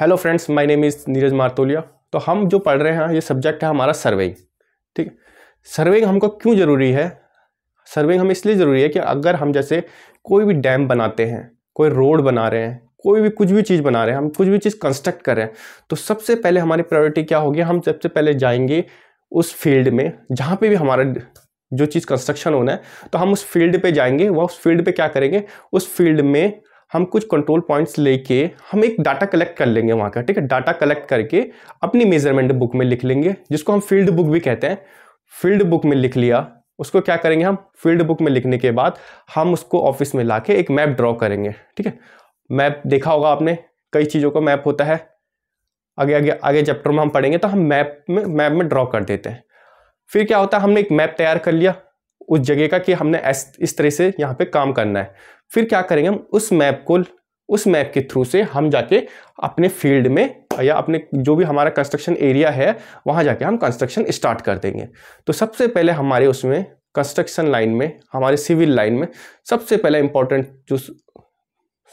Hello friends my name is Neeraj Martolia तो हम जो पढ़ रहे हैं ये सब्जेक्ट है हमारा सर्वेइंग ठीक है सर्वेइंग हमको क्यों ज़रूरी है सर्वेइंग हमें इसलिए ज़रूरी है कि अगर हम जैसे कोई भी डैम बनाते हैं कोई रोड बना रहे हैं कोई भी कुछ भी चीज़ बना रहे हैं हम कुछ भी चीज़ कंस्ट्रक्ट कर रहे हैं तो सबसे पहले हमारी प्रायोरिटी क्या होगी हम सबसे पहले जाएंगे उस फील्ड में जहाँ पे भी हमारा जो चीज़ कंस्ट्रक्शन होना है तो हम उस फील्ड पे जाएंगे वह उस फील्ड पे क्या करेंगे उस फील्ड में हम कुछ कंट्रोल पॉइंट्स लेके हम एक डाटा कलेक्ट कर लेंगे वहाँ का ठीक है डाटा कलेक्ट करके अपनी मेजरमेंट बुक में लिख लेंगे जिसको हम फील्ड बुक भी कहते हैं फील्ड बुक में लिख लिया उसको क्या करेंगे हम फील्ड बुक में लिखने के बाद हम उसको ऑफिस में ला एक मैप ड्रॉ करेंगे ठीक है मैप देखा होगा आपने कई चीज़ों का मैप होता है आगे आगे आगे चैप्टर में हम पढ़ेंगे तो हम मैप में मैप में ड्रॉ कर देते हैं फिर क्या होता है हमने एक मैप तैयार कर लिया उस जगह का कि हमने इस तरह से यहाँ पे काम करना है फिर क्या करेंगे हम उस मैप को उस मैप के थ्रू से हम जाके अपने फील्ड में या अपने जो भी हमारा कंस्ट्रक्शन एरिया है वहाँ जाके हम कंस्ट्रक्शन स्टार्ट कर देंगे तो सबसे पहले हमारे उसमें कंस्ट्रक्शन लाइन में हमारे सिविल लाइन में सबसे पहले इंपॉर्टेंट जो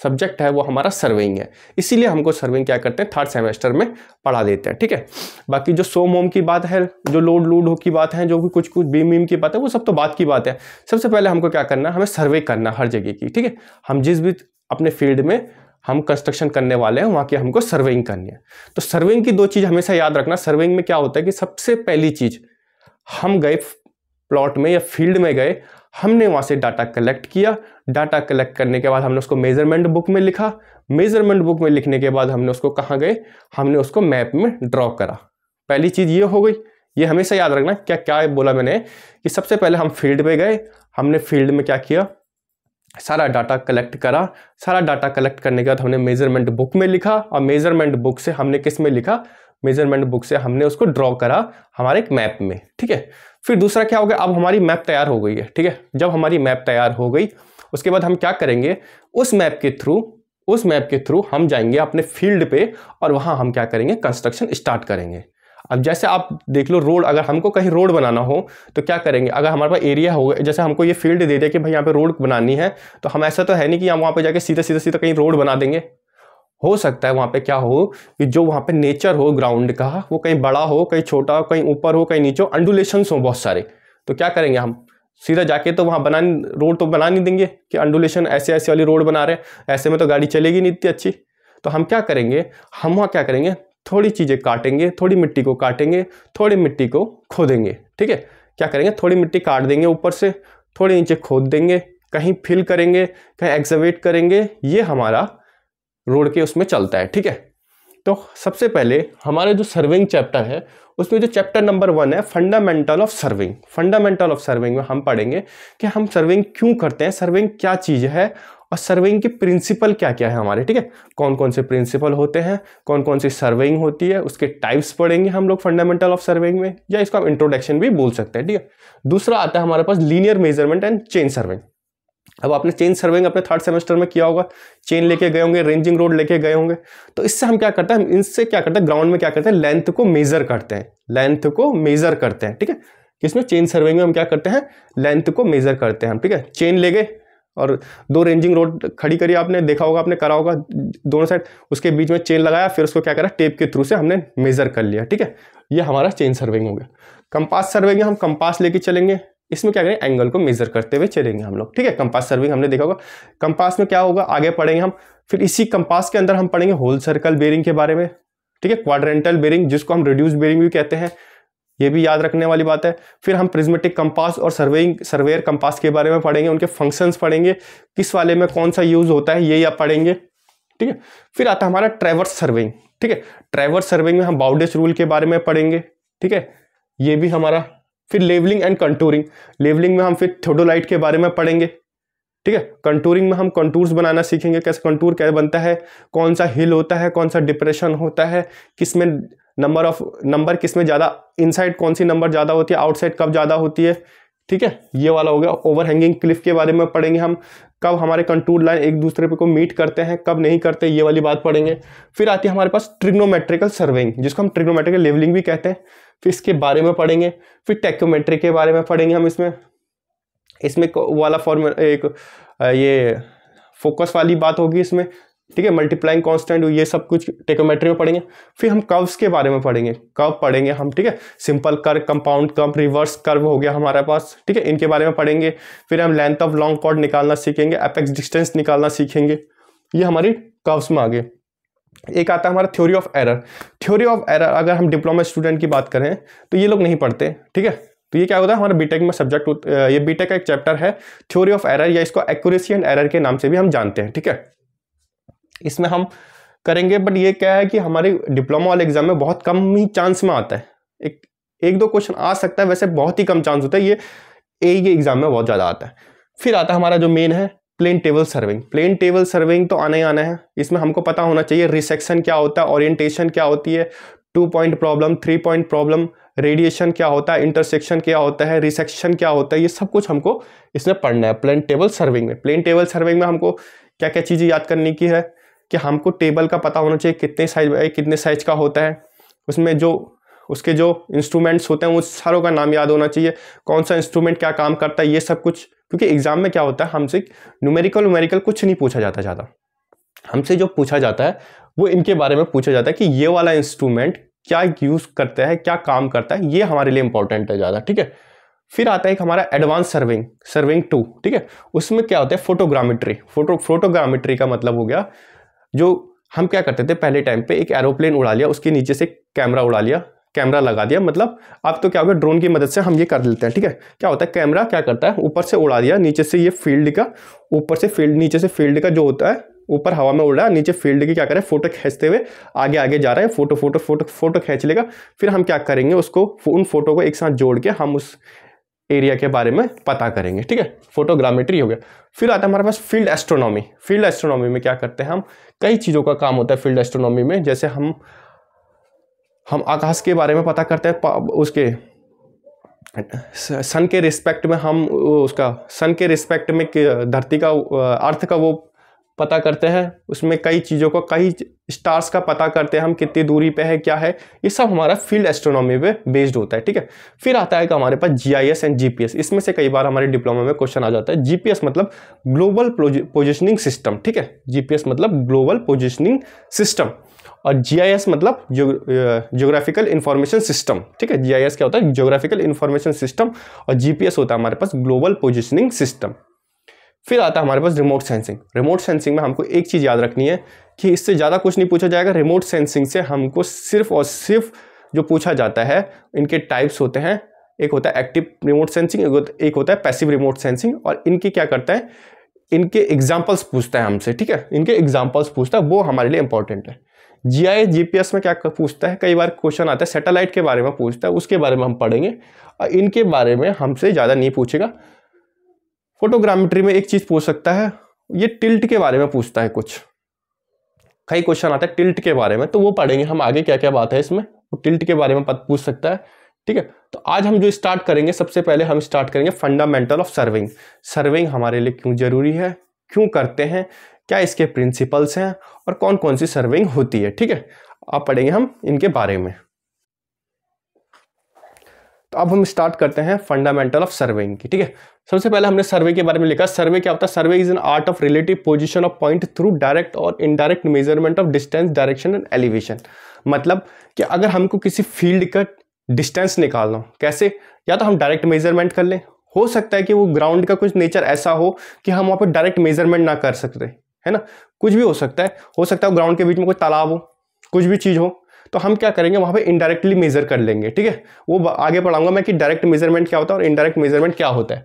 सब्जेक्ट है वो हमारा सर्वेइंग है इसीलिए हमको सर्वेइंग क्या करते हैं थर्ड सेमेस्टर में पढ़ा देते हैं ठीक है बाकी जो सोम होम की बात है जो लोड लूड हो की बात है जो भी कुछ कुछ बीम वीम की बात है वो सब तो बात की बात है सबसे पहले हमको क्या करना है हमें सर्वे करना हर जगह की ठीक है हम जिस भी अपने फील्ड में हम कंस्ट्रक्शन करने वाले हैं वहाँ की हमको सर्वेइंग करनी है तो सर्वेइंग की दो चीज़ हमेशा याद रखना सर्वेइंग में क्या होता है कि सबसे पहली चीज़ हम गए प्लॉट में या फील्ड में गए हमने वहाँ से डाटा कलेक्ट किया डाटा कलेक्ट करने के बाद हमने उसको मेजरमेंट बुक में लिखा मेजरमेंट बुक में लिखने के बाद हमने उसको कहाँ गए हमने उसको मैप में ड्रॉ करा पहली चीज़ ये हो गई ये हमेशा याद रखना क्या क्या बोला मैंने कि सबसे पहले हम फील्ड पे गए हमने फील्ड में क्या किया सारा डाटा कलेक्ट करा सारा डाटा कलेक्ट करने के बाद हमने मेजरमेंट बुक में लिखा और मेजरमेंट बुक से हमने किस में लिखा मेजरमेंट बुक से हमने उसको ड्रॉ करा हमारे एक मैप में ठीक है फिर दूसरा क्या हो गया अब हमारी मैप तैयार हो गई है ठीक है जब हमारी मैप तैयार हो गई उसके बाद हम क्या करेंगे उस मैप के थ्रू उस मैप के थ्रू हम जाएंगे अपने फील्ड पे और वहाँ हम क्या करेंगे कंस्ट्रक्शन स्टार्ट करेंगे अब जैसे आप देख लो रोड अगर हमको कहीं रोड बनाना हो तो क्या करेंगे अगर हमारे पास एरिया होगा जैसे हमको ये फील्ड दे दे कि भाई यहाँ पे रोड बनानी है तो हम ऐसा तो है नहीं कि हम वहाँ पे जाके सीधा सीधा सीधा कहीं रोड बना देंगे हो सकता है वहाँ पे क्या हो कि जो वहाँ पे नेचर हो ग्राउंड का वो कहीं बड़ा हो कहीं छोटा हो कहीं ऊपर हो कहीं नीचे हो अंडुलेशंस हो बहुत सारे तो क्या करेंगे हम सीधा जाके तो वहाँ बना रोड तो बना नहीं देंगे कि अंडुलेशन ऐसे ऐसे वाली रोड बना रहे हैं ऐसे में तो गाड़ी चलेगी नहीं इतनी अच्छी तो हम क्या करेंगे हम वहाँ क्या करेंगे थोड़ी चीज़ें काटेंगे थोड़ी मिट्टी को काटेंगे थोड़ी मिट्टी को खोदेंगे ठीक है क्या करेंगे थोड़ी मिट्टी काट देंगे ऊपर से थोड़ी नीचे खोद देंगे कहीं फिल करेंगे कहीं एक्जवेट करेंगे ये हमारा रोड के उसमें चलता है ठीक है तो सबसे पहले हमारे जो सर्विंग चैप्टर है उसमें जो चैप्टर नंबर वन है fundamental of surveying fundamental of surveying में हम पढ़ेंगे कि हम सर्विंग क्यों करते हैं सर्विंग क्या चीज़ है और सर्विंग के प्रिंसिपल क्या क्या है हमारे ठीक है कौन कौन से प्रिंसिपल होते हैं कौन कौन सी सर्विंग होती है उसके टाइप्स पढ़ेंगे हम लोग फंडामेंटल ऑफ सर्विंग में या इसको हम इंट्रोडक्शन भी बोल सकते हैं ठीक है दूसरा आता है हमारे पास linear measurement and chain surveying अब आपने चेन सर्विंग अपने थर्ड सेमेस्टर में किया होगा चेन लेके गए होंगे रेंजिंग रोड लेके गए होंगे तो इससे हम क्या करते हैं हम इनसे क्या करते हैं ग्राउंड में क्या करते हैं लेंथ को मेजर करते हैं लेंथ को मेजर करते हैं ठीक है किसमें चेन सर्विंग में हम क्या करते हैं लेंथ को मेजर करते हैं हम ठीक है चेन ले गए और दो रेंजिंग रोड खड़ी करी आपने देखा होगा आपने करा होगा दोनों साइड उसके बीच में चेन लगाया फिर उसको क्या करा टेप के थ्रू से हमने मेजर कर लिया ठीक है ये हमारा चेन सर्विंग हो गया कंपास सर्विंग हम कंपास लेके चलेंगे इसमें क्या करें एंगल को मेजर करते हुए चलेंगे हम लोग ठीक है कंपास सर्विंग हमने देखा होगा कंपास में क्या होगा आगे पढ़ेंगे हम फिर इसी कंपास के अंदर हम पढ़ेंगे होल सर्कल बेरिंग के बारे में ठीक है क्वाड्रेंटल बेरिंग जिसको हम रिड्यूस बेरिंग भी कहते हैं ये भी याद रखने वाली बात है फिर हम प्रिज्मेटिक कंपास और सर्वेइंग सर्वेयर कंपास के बारे में पढ़ेंगे उनके फंक्शंस पढ़ेंगे किस वाले में कौन सा यूज़ होता है ये आप पढ़ेंगे ठीक है फिर आता है हमारा ट्रेवर्स सर्वेइंग ठीक है ट्रेवर्स सर्वेइंग में हम बाउडेस रूल के बारे में पढ़ेंगे ठीक है ये भी हमारा फिर लेवलिंग एंड कंटूरिंग लेवलिंग में हम फिर थोडोलाइट के बारे में पढ़ेंगे ठीक है कंटूरिंग में हम कंटूर्स बनाना सीखेंगे कैसे कंटूर कैसे बनता है कौन सा हिल होता है कौन सा डिप्रेशन होता है किस में नंबर ऑफ नंबर किस में ज़्यादा इनसाइड कौन सी नंबर ज़्यादा होती है आउटसाइड कब ज़्यादा होती है ठीक है ये वाला हो गया ओवर हैंगिंग क्लिफ के बारे में पढ़ेंगे हम कब हमारे कंटूर लाइन एक दूसरे पे को मीट करते हैं कब नहीं करते ये वाली बात पढ़ेंगे फिर आती है हमारे पास ट्रिग्नोमेट्रिकल सर्वेइंग जिसको हम ट्रिग्नोमेट्रिकल लेवलिंग भी कहते हैं फिर इसके बारे में पढ़ेंगे फिर टेक्योमेट्री के बारे में पढ़ेंगे हम इसमें इसमें वाला फॉर्म एक ये फोकस वाली बात होगी इसमें ठीक है मल्टीप्लाइंग कॉन्स्टेंट ये सब कुछ टेकोमेट्री में पढ़ेंगे फिर हम कर्व्स के बारे में पढ़ेंगे कर्व पढ़ेंगे हम ठीक है simple curve compound curve reverse curve हो गया हमारे पास ठीक है इनके बारे में पढ़ेंगे फिर हम लेंथ ऑफ लॉन्ग कॉर्ड निकालना सीखेंगे एपेक्स डिस्टेंस निकालना सीखेंगे ये हमारी कर्व्स में आ गए एक आता है हमारा theory of error theory of error अगर हम डिप्लोमा स्टूडेंट की बात करें तो ये लोग नहीं पढ़ते ठीक है तो ये क्या होता है हमारा बीटेक में सब्जेक्ट ये बीटेक का एक चैप्टर है थ्योरी ऑफ एरर या इसको एक्यूरेसी एंड एरर के नाम से भी हम जानते हैं ठीक है इसमें हम करेंगे बट ये क्या है कि हमारे डिप्लोमा वाले एग्जाम में बहुत कम ही चांस में आता है एक एक दो क्वेश्चन आ सकता है वैसे बहुत ही कम चांस होता है ये ए के एग्जाम में बहुत ज़्यादा आता है फिर आता है हमारा जो मेन है plane table surveying plane table surveying तो आना ही आना है इसमें हमको पता होना चाहिए रिसेक्शन क्या होता है ओरिएंटेशन क्या होती है two point problem three point problem radiation क्या होता है इंटरसेक्शन क्या होता है रिसेक्शन क्या होता है ये सब कुछ हमको इसमें पढ़ना है प्लेन टेबल सर्विंग में प्लेन टेबल सर्विंग में हमको क्या क्या चीज़ें याद करने की है कि हमको टेबल का पता होना चाहिए कितने साइज बाई कितने साइज का होता है उसमें जो उसके जो इंस्ट्रूमेंट्स होते हैं उन सारों का नाम याद होना चाहिए कौन सा इंस्ट्रूमेंट क्या काम करता है ये सब कुछ क्योंकि एग्ज़ाम में क्या होता है हमसे न्यूमेरिकल वूमेरिकल कुछ नहीं पूछा जाता ज़्यादा हमसे जो पूछा जाता है वो इनके बारे में पूछा जाता है कि ये वाला इंस्ट्रूमेंट क्या यूज़ करता है क्या काम करता है ये हमारे लिए इंपॉर्टेंट है ज़्यादा ठीक है फिर आता है एक हमारा एडवांस सर्विंग सर्विंग टू ठीक है उसमें क्या होता है फोटोग्रामेट्री फोटो फोटोग्रामेट्री का मतलब हो गया जो हम क्या करते थे पहले टाइम पे एक एरोप्लेन उड़ा लिया उसके नीचे से कैमरा उड़ा लिया कैमरा लगा दिया मतलब अब तो क्या हो गया ड्रोन की मदद से हम ये कर लेते हैं ठीक है क्या होता है कैमरा क्या करता है ऊपर से उड़ा दिया नीचे से ये फील्ड का ऊपर से फील्ड नीचे से फील्ड का जो होता है ऊपर हवा में उड़ रहा है नीचे फील्ड की क्या करें फोटो खींचते हुए आगे आगे जा रहे हैं फोटो फोटो फोटो फोटो खींच लेगा फिर हम क्या करेंगे उसको उन फोटो को एक साथ जोड़ के हम उस एरिया के बारे में पता करेंगे ठीक है फोटोग्रामेट्री हो गया फिर आता है हमारे पास फील्ड एस्ट्रोनॉमी फील्ड एस्ट्रोनॉमी में क्या करते हैं हम कई चीज़ों का काम होता है फील्ड एस्ट्रोनॉमी में जैसे हम हम आकाश के बारे में पता करते हैं उसके सन के रिस्पेक्ट में हम उसका सन के रिस्पेक्ट में धरती का अर्थ का वो पता करते हैं उसमें कई चीज़ों को कई स्टार्स का पता करते हैं हम कितनी दूरी पे है क्या है ये सब हमारा फील्ड एस्ट्रोनॉमी पे बेस्ड होता है ठीक है फिर आता है कि हमारे पास जीआईएस एंड जीपीएस इसमें से कई बार हमारे डिप्लोमा में क्वेश्चन आ जाता है जीपीएस मतलब ग्लोबल पोजिशनिंग सिस्टम ठीक है जीपीएस मतलब ग्लोबल पोजिशनिंग सिस्टम और जी मतलब जोग्राफिकल इंफॉर्मेशन सिस्टम ठीक है जी क्या होता है जोग्राफिकल इंफॉर्मेशन सिस्टम और जी होता है हमारे पास ग्लोबल पोजिशनिंग सिस्टम फिर आता है हमारे पास रिमोट सेंसिंग रिमोट सेंसिंग में हमको एक चीज़ याद रखनी है कि इससे ज़्यादा कुछ नहीं पूछा जाएगा रिमोट सेंसिंग से हमको सिर्फ और सिर्फ जो पूछा जाता है इनके टाइप्स होते हैं एक होता है एक्टिव रिमोट सेंसिंग एक होता है पैसिव रिमोट सेंसिंग और इनके क्या करता है इनके एग्जाम्पल्स पूछता है हमसे ठीक है इनके एग्जाम्पल्स पूछता है वो हमारे लिए इंपॉर्टेंट है जी आई जीपीएस में क्या पूछता है कई बार क्वेश्चन आता है सैटेलाइट के बारे में पूछता है उसके बारे में हम पढ़ेंगे और इनके बारे में हमसे ज़्यादा नहीं पूछेगा फोटोग्रामेट्री में एक चीज़ पूछ सकता है ये टिल्ट के बारे में पूछता है कुछ कई क्वेश्चन आता है टिल्ट के बारे में तो वो पढ़ेंगे हम आगे क्या क्या बात है इसमें वो टिल्ट के बारे में पूछ सकता है ठीक है तो आज हम जो स्टार्ट करेंगे सबसे पहले हम स्टार्ट करेंगे फंडामेंटल ऑफ सर्विंग सर्विंग हमारे लिए क्यों ज़रूरी है क्यों करते हैं क्या इसके प्रिंसिपल्स हैं और कौन कौन सी सर्विंग होती है ठीक है आप पढ़ेंगे हम इनके बारे में तो अब हम स्टार्ट करते हैं फंडामेंटल ऑफ सर्वेइंग की ठीक है सबसे पहले हमने सर्वे के बारे में लिखा सर्वे क्या होता है survey is an art of relative position of point through direct और indirect measurement of distance direction and elevation मतलब कि अगर हमको किसी फील्ड का डिस्टेंस निकालना हो कैसे या तो हम डायरेक्ट मेजरमेंट कर लें हो सकता है कि वो ग्राउंड का कुछ नेचर ऐसा हो कि हम वहाँ पर डायरेक्ट मेजरमेंट ना कर सकते है ना कुछ भी हो सकता है हो सकता है ग्राउंड के बीच में कोई तालाब हो कुछ भी चीज़ हो तो हम क्या करेंगे वहाँ पे इनडायरेक्टली मेजर कर लेंगे ठीक है वो आगे पढ़ाऊंगा मैं कि डायरेक्ट मेजरमेंट क्या होता है और इनडायरेक्ट मेजरमेंट क्या होता है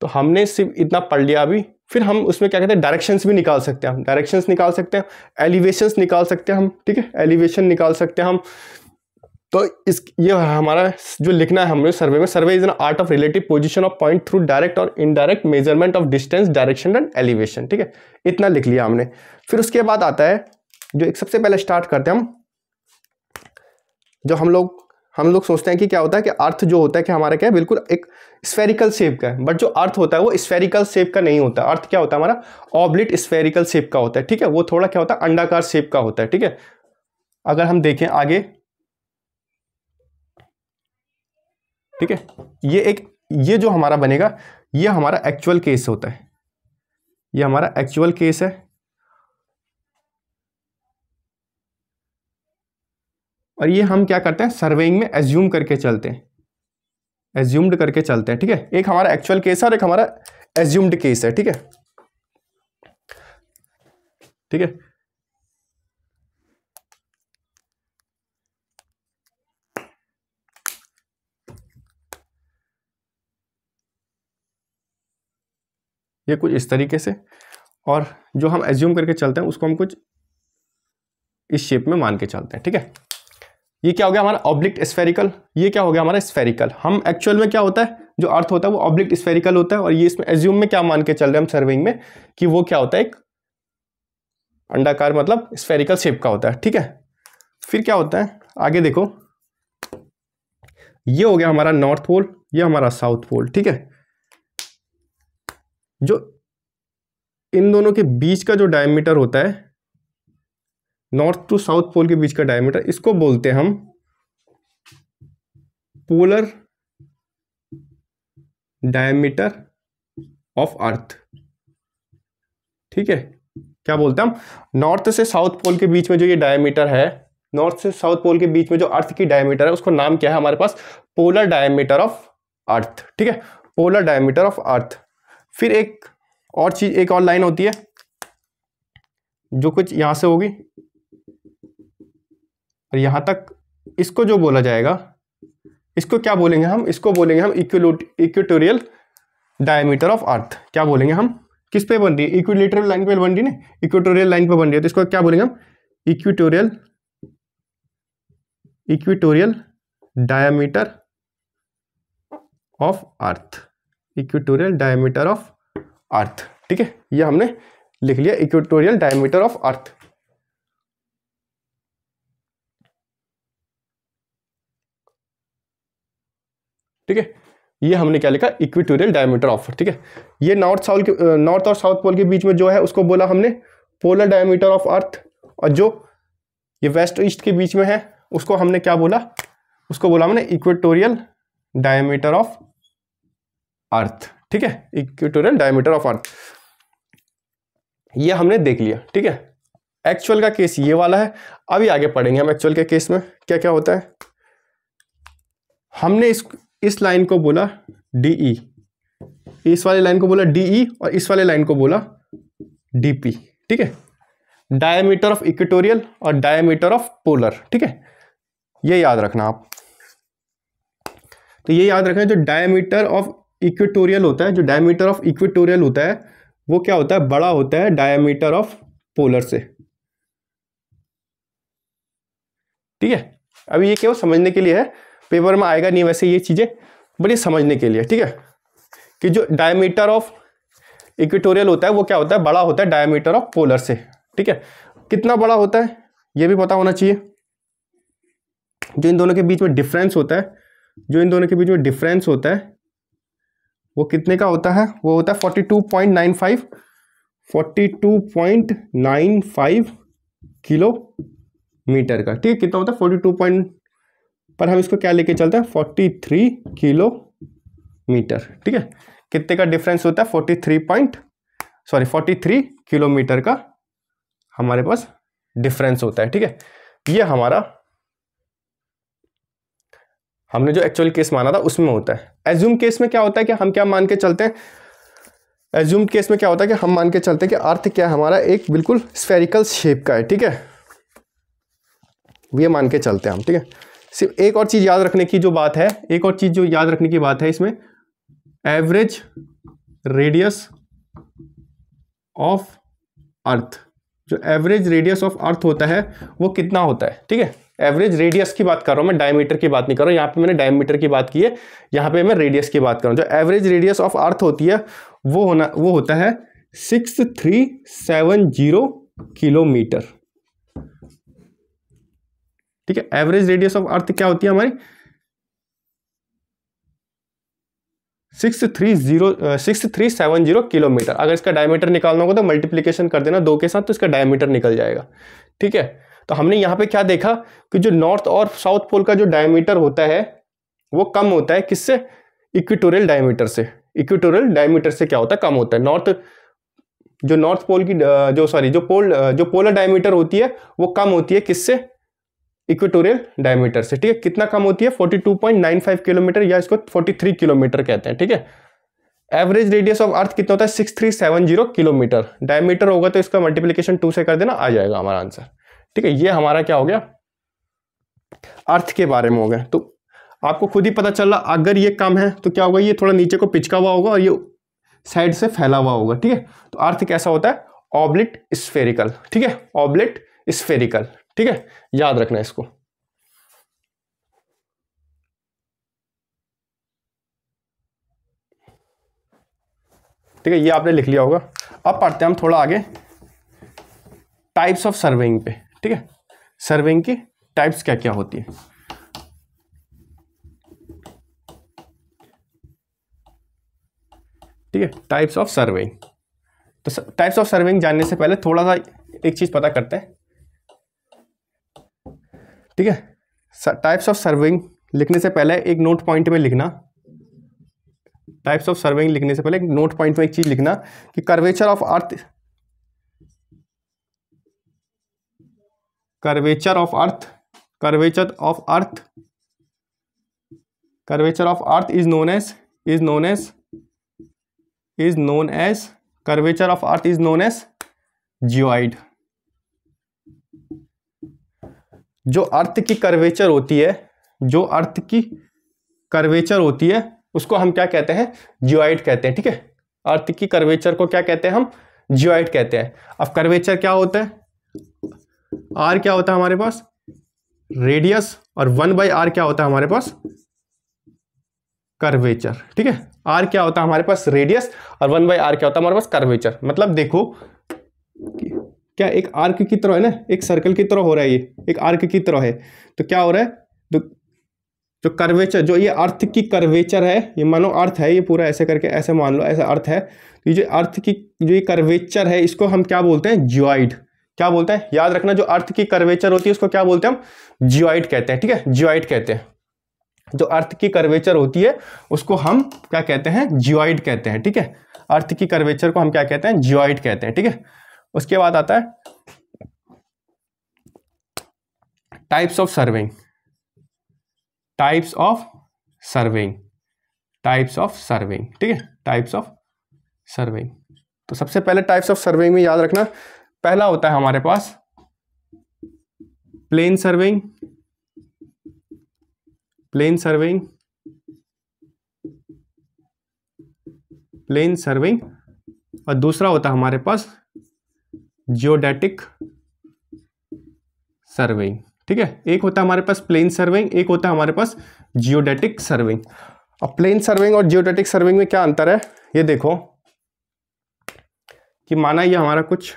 तो हमने सिर्फ इतना पढ़ लिया अभी फिर हम उसमें क्या कहते हैं डायरेक्शंस भी निकाल सकते हैं हम डायरेक्शंस निकाल सकते हैं एलिवेशंस निकाल सकते हैं हम ठीक है एलिवेशन निकाल सकते हैं हम तो इस ये हमारा जो लिखना है हमने सर्वे में survey is an art of relative position of point through direct और indirect measurement of distance direction and elevation ठीक है इतना लिख लिया हमने फिर उसके बाद आता है जो एक सबसे पहले स्टार्ट करते हैं हम जो हम लोग हम लोग सोचते हैं कि क्या होता है कि अर्थ जो होता है कि हमारा क्या है बिल्कुल एक स्फेरिकल शेप का है बट जो अर्थ होता है वो स्फेरिकल शेप का नहीं होता अर्थ क्या होता है हमारा ऑब्लिट स्फेरिकल शेप का होता है ठीक है वो थोड़ा क्या होता है अंडाकार शेप का होता है ठीक है अगर हम देखें आगे ठीक है ये एक ये जो हमारा बनेगा ये हमारा एक्चुअल केस होता है ये हमारा एक्चुअल केस है और ये हम क्या करते हैं सर्वेइंग में एज्यूम करके चलते हैं एज्यूम्ड करके चलते हैं ठीक है एक हमारा एक्चुअल केस है और एक हमारा एज्यूम्ड केस है ठीक है ठीक है ये कुछ इस तरीके से और जो हम एज्यूम करके चलते हैं उसको हम कुछ इस शेप में मान के चलते हैं ठीक है ये क्या हो गया हमारा ऑब्लिक्ट स्फेरिकल ये क्या हो गया हमारा स्फेरिकल हम एक्चुअल में क्या होता है जो अर्थ होता है वो ऑब्लिक्ट स्फेरिकल होता है और ये इसमें एज्यूम में क्या मान के चल रहे हैं हम सर्विंग में कि वो क्या होता है एक अंडाकार मतलब स्फेरिकल शेप का होता है ठीक है फिर क्या होता है आगे देखो ये हो गया हमारा नॉर्थ पोल ये हमारा साउथ पोल ठीक है जो इन दोनों के बीच का जो डायमीटर होता है नॉर्थ टू साउथ पोल के बीच का डायमीटर इसको बोलते हैं हम पोलर डायमीटर ऑफ अर्थ ठीक है क्या बोलते हैं हम नॉर्थ से साउथ पोल के बीच में जो ये डायमीटर है नॉर्थ से साउथ पोल के बीच में जो अर्थ की डायमीटर है उसको नाम क्या है हमारे पास पोलर डायमीटर ऑफ अर्थ ठीक है पोलर डायमीटर ऑफ अर्थ फिर एक और चीज एक और लाइन होती है जो कुछ यहां से होगी और यहाँ तक इसको जो बोला जाएगा इसको क्या बोलेंगे हम इसको बोलेंगे हम इक्वेटोरियल डायमीटर ऑफ अर्थ क्या बोलेंगे हम किस पे बन रही है इक्विलेटरल लाइन पे बन रही है ना इक्वेटोरियल लाइन पे बन रही है तो इसको क्या बोलेंगे हम equatorial equatorial diameter of earth equatorial diameter of earth ठीक है ये हमने लिख लिया इक्वेटोरियल डायमीटर ऑफ अर्थ ठीक है ये हमने क्या लिखा इक्विटोरियल डायमीटर ऑफ ठीक है ये नॉर्थ साउथ के नॉर्थ और साउथ पोल के बीच में जो है उसको बोला हमने पोलर डायमीटर ऑफ अर्थ और जो ये वेस्ट ईस्ट के बीच में है उसको हमने क्या बोला उसको बोला हमने इक्वेटोरियल डायमीटर ऑफ अर्थ ठीक है इक्वेटोरियल डायमीटर ऑफ अर्थ ये हमने देख लिया ठीक है एक्चुअल का केस ये वाला है अभी आगे पढ़ेंगे हम एक्चुअल के केस में क्या क्या होता है हमने इस इस लाइन को बोला डी ई e। इस वाले लाइन को बोला डी ई e और इस वाले लाइन को बोला डी पी ठीक है डायमीटर ऑफ इक्वेटोरियल और डायमीटर ऑफ पोलर ठीक है ये याद रखना आप तो ये याद रखना जो डायमीटर ऑफ इक्वेटोरियल होता है जो डायमीटर ऑफ इक्वेटोरियल होता है वो क्या होता है बड़ा होता है डायमीटर ऑफ पोलर से ठीक है अभी ये क्यों समझने के लिए है पेपर में आएगा नहीं वैसे ये चीज़ें बट ये समझने के लिए ठीक है कि जो डायमीटर ऑफ इक्विटोरियल होता है वो क्या होता है बड़ा होता है डायमीटर ऑफ पोलर से ठीक है कितना बड़ा होता है ये भी पता होना चाहिए जो इन दोनों के बीच में डिफरेंस होता है जो इन दोनों के बीच में डिफरेंस होता है वो कितने का होता है वो होता है forty two point nine five forty two point nine five kilometre का ठीक है कितना होता है फोर्टी टू पॉइंट पर हम इसको क्या लेके चलते हैं फोर्टी थ्री किलोमीटर ठीक है कितने का डिफरेंस होता है forty three point sorry forty three kilometre का हमारे पास डिफरेंस होता है ठीक है ये हमारा हमने जो एक्चुअल केस माना था उसमें होता है एज्यूम केस में क्या होता है कि हम क्या मान के चलते हैं एज्यूम केस में क्या होता है कि हम मान के चलते हैं कि अर्थ क्या हमारा एक बिल्कुल स्फेरिकल शेप का है ठीक है ये मान के चलते हैं हम ठीक है सिर्फ एक और चीज़ याद रखने की जो बात है एक और चीज़ जो याद रखने की बात है इसमें एवरेज रेडियस ऑफ अर्थ जो एवरेज रेडियस ऑफ अर्थ होता है वो कितना होता है ठीक है एवरेज रेडियस की बात कर रहा हूँ मैं डायमीटर की बात नहीं कर रहा हूँ यहाँ पे मैंने डायमीटर की बात की है यहाँ पे मैं रेडियस की बात कर रहा हूँ जो एवरेज रेडियस ऑफ अर्थ होती है वो होना वो होता है six three seven zero kilometre ठीक है एवरेज रेडियस ऑफ अर्थ क्या होती है हमारी six three zero six three seven zero kilometre अगर इसका डायमीटर निकालना होगा तो मल्टीप्लीकेशन कर देना दो के साथ तो इसका डायमीटर निकल जाएगा ठीक है तो हमने यहाँ पे क्या देखा कि जो नॉर्थ और साउथ पोल का जो डायमीटर होता है वो कम होता है किससे इक्विटोरियल डायमीटर से इक्विटोरियल डायमीटर से क्या होता है कम होता है नॉर्थ जो नॉर्थ पोल की uh, जो सॉरी जो पोल uh, जो पोलर डायमीटर होती है वो कम होती है किससे इक्वेटोरियल डायमीटर से ठीक है कितना कम होती है 42.95 किलोमीटर या इसको 43 किलोमीटर कहते हैं ठीक है एवरेज रेडियस ऑफ अर्थ कितना होता है 6370 किलोमीटर डायमीटर होगा तो इसका मल्टीप्लीकेशन टू से कर देना आ जाएगा हमारा आंसर ठीक है ये हमारा क्या हो गया अर्थ के बारे में हो गया तो आपको खुद ही पता चल रहा अगर ये कम है तो क्या होगा ये थोड़ा नीचे को पिचका हुआ होगा और ये साइड से फैला हुआ होगा ठीक है तो अर्थ कैसा होता है ऑब्लिट स्फेरिकल ठीक है ऑब्लिट स्फेरिकल ठीक है याद रखना इसको ठीक है ये आपने लिख लिया होगा अब पढ़ते हैं हम थोड़ा आगे टाइप्स ऑफ सर्वेइंग पे ठीक है सर्वेइंग की टाइप्स क्या क्या होती है ठीक है टाइप्स ऑफ सर्वेइंग तो टाइप्स ऑफ सर्वेइंग जानने से पहले थोड़ा सा एक चीज़ पता करते हैं ठीक है टाइप्स ऑफ सर्विंग लिखने से पहले एक नोट पॉइंट में लिखना टाइप्स ऑफ सर्विंग लिखने से पहले एक नोट पॉइंट में एक चीज़ लिखना कि curvature of earth curvature of earth curvature of earth curvature of earth is known as is known as is known as curvature of earth is known as geoid जो अर्थ की curvature होती है जो अर्थ की curvature होती है उसको हम क्या कहते हैं जियोइड कहते हैं ठीक है अर्थ की कर्वेचर को क्या कहते हैं हम जियोइड कहते हैं अब कर्वेचर क्या होता है आर क्या होता है हमारे पास रेडियस और वन बाई आर क्या होता है हमारे पास कर्वेचर ठीक है आर क्या होता है हमारे पास रेडियस और वन बाई आर क्या होता है हमारे पास कर्वेचर मतलब देखो क्या एक आर्क की तरह है ना एक सर्कल की तरह हो रहा है ये एक आर्क की तरह है तो क्या हो रहा है तो, जो कर्वेचर जो ये अर्थ की कर्वेचर है ये मानो अर्थ है ये पूरा ऐसे करके ऐसे मान लो ऐसा अर्थ है तो ये जो अर्थ की जो ये कर्वेचर है इसको हम क्या बोलते हैं ज्वाइड क्या बोलते हैं याद रखना जो अर्थ की कर्वेचर होती है उसको क्या बोलते हैं हम ज्वाइड कहते हैं ठीक है ज्वाइड कहते हैं जो अर्थ की कर्वेचर होती है उसको हम क्या कहते हैं ज्वाइड कहते हैं ठीक है अर्थ की कर्वेचर को हम क्या कहते हैं ज्वाइड कहते हैं ठीक है उसके बाद आता है types of surveying types of surveying types of surveying ठीक है टाइप्स ऑफ सर्विंग तो सबसे पहले टाइप्स ऑफ सर्विंग में याद रखना पहला होता है हमारे पास plane surveying plane surveying plane surveying और दूसरा होता है हमारे पास जियोडेटिक सर्विंग ठीक है एक होता है हमारे पास प्लेन सर्विंग एक होता है हमारे पास जियोडेटिक सर्विंग अब प्लेन सर्विंग और जियोडेटिक सर्विंग में क्या अंतर है ये देखो कि माना ये हमारा कुछ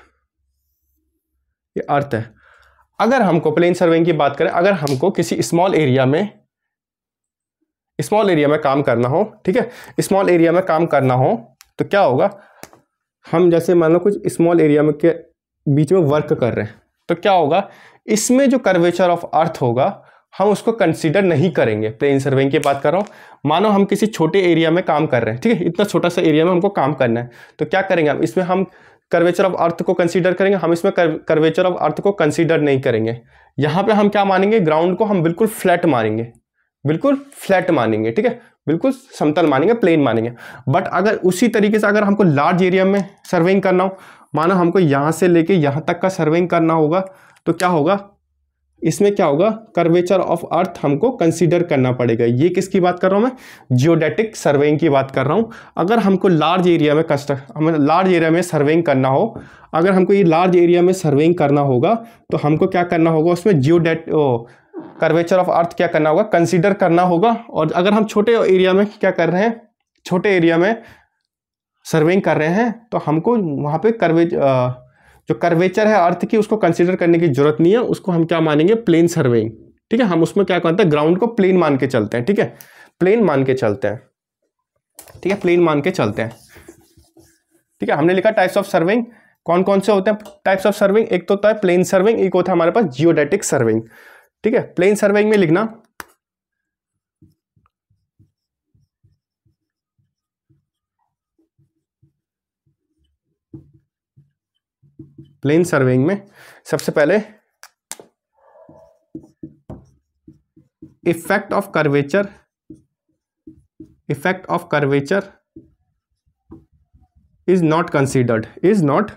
ये अर्थ है अगर हमको प्लेन सर्विंग की बात करें अगर हमको किसी स्मॉल एरिया में स्मॉल एरिया में काम करना हो ठीक है स्मॉल एरिया में काम करना हो तो क्या होगा हम जैसे मान लो कुछ स्मॉल एरिया में के बीच में वर्क कर रहे हैं तो क्या होगा इसमें जो कर्वेचर ऑफ अर्थ होगा हम उसको कंसीडर नहीं करेंगे प्लेन सर्वेइंग की बात कर रहा हूँ मानो हम किसी छोटे एरिया में काम कर रहे हैं ठीक है इतना छोटा सा एरिया में हमको काम करना है तो क्या करेंगे हम इसमें हम कर्वेचर ऑफ अर्थ को कंसीडर करेंगे हम इसमें कर्वेचर ऑफ अर्थ को कंसीडर नहीं करेंगे यहाँ पे हम क्या मानेंगे ग्राउंड को हम बिल्कुल फ्लैट मानेंगे बिल्कुल फ्लैट मानेंगे ठीक है बिल्कुल समतल मानेंगे प्लेन मानेंगे बट अगर उसी तरीके से अगर हमको लार्ज एरिया में सर्वेइंग करना हो मानो हमको यहाँ से लेके यहाँ तक का सर्वेइंग करना होगा तो क्या होगा इसमें क्या होगा कर्वेचर ऑफ अर्थ हमको कंसीडर करना पड़ेगा ये किसकी बात कर रहा हूँ मैं जियोडेटिक सर्वेइंग की बात कर रहा हूँ अगर हमको लार्ज एरिया में कंस्ट्रक हमें लार्ज एरिया में सर्वेइंग करना हो अगर हमको ये लार्ज एरिया में सर्वेइंग करना होगा तो हमको क्या करना होगा उसमें जियोडेट कर्वेचर ऑफ अर्थ क्या करना होगा कंसिडर करना होगा और अगर हम छोटे एरिया में क्या कर रहे हैं छोटे एरिया में सर्वेइंग कर रहे हैं तो हमको वहाँ पे कर्वे जो कर्वेचर है अर्थ की उसको कंसिडर करने की जरूरत नहीं है उसको हम क्या मानेंगे प्लेन सर्वेइंग ठीक है हम उसमें क्या करते हैं ग्राउंड को प्लेन मान के चलते हैं ठीक है प्लेन मान के चलते हैं ठीक है प्लेन मान के चलते हैं ठीक है हमने लिखा टाइप्स ऑफ सर्विंग कौन कौन से होते हैं टाइप्स ऑफ सर्विंग एक तो होता है प्लेन सर्विंग एक होता है हमारे पास जियोडेटिक सर्विंग ठीक है प्लेन सर्विंग में लिखना प्लेन सर्वेइंग में सबसे पहले effect of curvature effect of curvature is not considered is not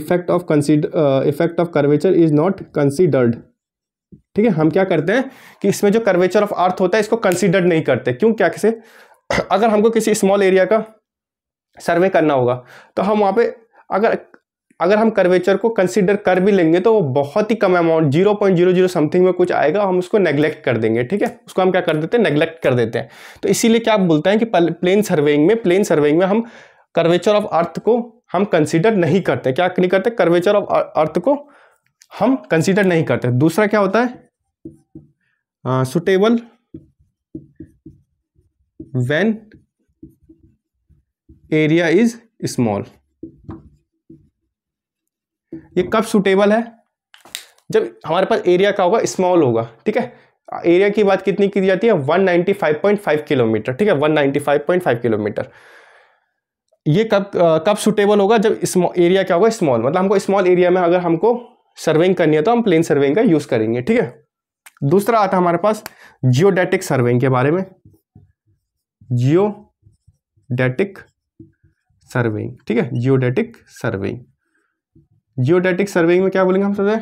effect of consider effect of curvature is not considered ठीक है हम क्या करते हैं कि इसमें जो कर्वेचर ऑफ अर्थ होता है इसको कंसिडर्ड नहीं करते क्यों क्या किसे अगर हमको किसी स्मॉल एरिया का सर्वे करना होगा तो हम वहां पे अगर अगर हम कर्वेचर को कंसिडर कर भी लेंगे तो वो बहुत ही कम amount zero point zero zero something में कुछ आएगा हम उसको नेग्लेक्ट कर देंगे ठीक है उसको हम क्या कर देते हैं नेग्लेक्ट कर देते हैं तो इसीलिए क्या बोलते हैं कि प्लेन सर्वेइंग में प्लेन सर्वेइंग में हम कर्वेचर ऑफ अर्थ को हम कंसिडर नहीं करते क्या नहीं करते कर्वेचर ऑफ अर्थ को हम कंसिडर नहीं करते दूसरा क्या होता है suitable when area is small ये कब सुटेबल है जब हमारे पास एरिया का होगा स्मॉल होगा ठीक है एरिया की बात कितनी की जाती है 195.5 किलोमीटर ठीक है 195.5 किलोमीटर ये कब कब सुटेबल होगा जब स्मॉल एरिया क्या होगा स्मॉल मतलब हमको स्मॉल एरिया में अगर हमको सर्वेइंग करनी है तो हम प्लेन सर्वेइंग का यूज़ करेंगे ठीक है दूसरा आता हमारे पास जियोडेटिक सर्वेइंग के बारे में जियोडेटिक सर्वेइंग ठीक है जियोडेटिक सर्वेइंग जियोडेटिक सर्वेइंग में क्या बोलेंगे हम सबसे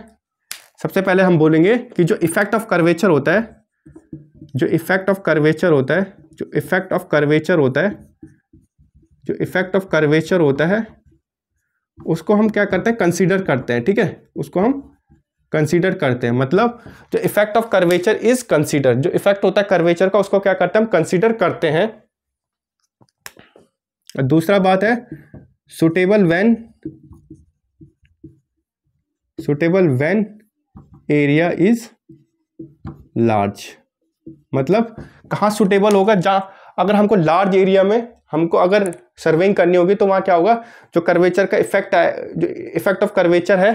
सबसे पहले हम बोलेंगे कि जो इफेक्ट ऑफ कर्वेचर होता है जो इफेक्ट ऑफ कर्वेचर होता है जो इफेक्ट ऑफ कर्वेचर होता है जो इफेक्ट ऑफ कर्वेचर होता है उसको हम क्या करते हैं कंसीडर करते हैं ठीक है उसको हम कंसीडर करते हैं मतलब जो effect of curvature is consider जो इफेक्ट होता है कर्वेचर का उसको क्या करते हैं हम कंसीडर करते हैं दूसरा बात है suitable when suitable when area is large मतलब कहाँ सुटेबल होगा जहाँ अगर हमको लार्ज एरिया में हमको अगर सर्वेइंग करनी होगी तो वहाँ क्या होगा जो कर्वेचर का इफेक्ट जो इफेक्ट ऑफ कर्वेचर है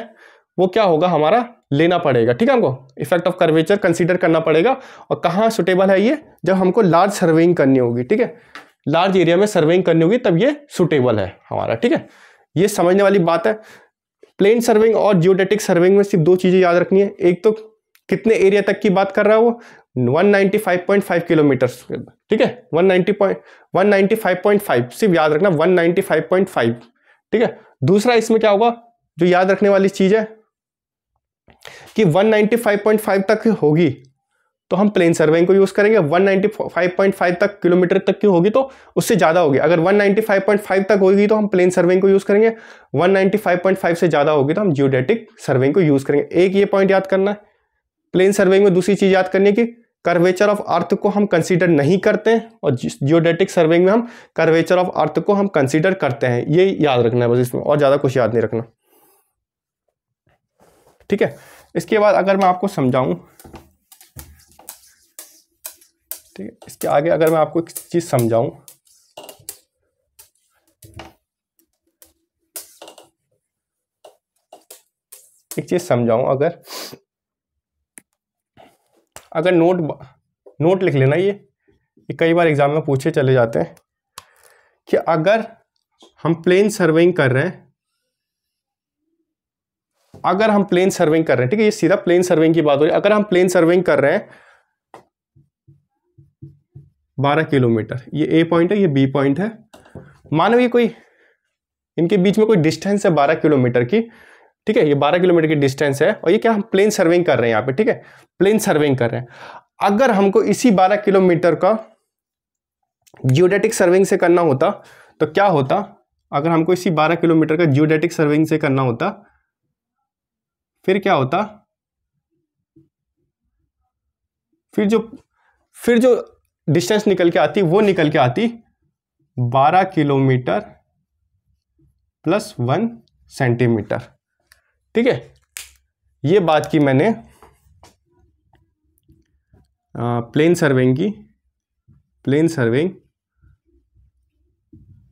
वो क्या होगा हमारा लेना पड़ेगा ठीक है हमको इफेक्ट ऑफ कर्वेचर कंसीडर करना पड़ेगा और कहाँ सुटेबल है ये जब हमको लार्ज सर्वेइंग करनी होगी ठीक है लार्ज एरिया में सर्वेइंग करनी होगी तब ये सुटेबल है हमारा ठीक है ये समझने वाली बात है प्लेन सर्विंग और जियोडेटिक सर्विंग में सिर्फ दो चीज़ें याद रखनी है एक तो कितने एरिया तक की बात कर रहा है वो 195.5 किलोमीटर ठीक है 190 195.5 सिर्फ याद रखना 195.5 ठीक है दूसरा इसमें क्या होगा जो याद रखने वाली चीज़ है कि 195.5 तक होगी तो हम प्लेन सर्वेइंग को यूज़ करेंगे 195.5 तक किलोमीटर तक की होगी तो उससे ज़्यादा होगी अगर 195.5 तक होगी तो हम प्लेन सर्वेइंग को यूज़ करेंगे 195.5 से ज़्यादा होगी तो हम जियोडेटिक सर्वेइंग को यूज़ करेंगे एक ये पॉइंट याद करना है प्लेन सर्वेइंग में दूसरी चीज़ याद करनी है कि कर्वेचर ऑफ अर्थ को हम कंसिडर नहीं करते हैं और जियोडेटिक सर्वेइंग में हम कर्वेचर ऑफ अर्थ को हम कंसिडर करते हैं ये याद रखना है बस इसमें और ज़्यादा कुछ याद नहीं रखना ठीक है इसके बाद अगर मैं आपको समझाऊं ठीक है इसके आगे अगर मैं आपको एक चीज़ समझाऊं एक चीज़ समझाऊं अगर अगर नोट नोट लिख लेना ये कई बार एग्ज़ाम में पूछे चले जाते हैं कि अगर हम प्लेन सर्वेइंग कर रहे हैं अगर हम प्लेन सर्विंग कर रहे हैं ठीक है ये सीधा प्लेन सर्विंग की बात हो रही है अगर हम प्लेन सर्विंग कर रहे हैं बारह किलोमीटर ये ए पॉइंट है ये बी पॉइंट है मानो ये कोई इनके बीच में कोई डिस्टेंस है बारह किलोमीटर की ठीक है ये बारह किलोमीटर की डिस्टेंस है और ये क्या हम प्लेन सर्विंग कर रहे हैं यहाँ पे ठीक है प्लेन सर्विंग कर रहे हैं अगर हमको इसी बारह किलोमीटर का जियोडेटिक सर्विंग से करना होता तो क्या होता अगर हमको इसी बारह किलोमीटर का जियोडेटिक सर्विंग से करना होता फिर क्या होता फिर जो फिर जो डिस्टेंस निकल के आती वो निकल के आती बारह किलोमीटर प्लस वन सेंटीमीटर ठीक है ये बात की मैंने प्लेन सर्वेइंग की प्लेन सर्वेइंग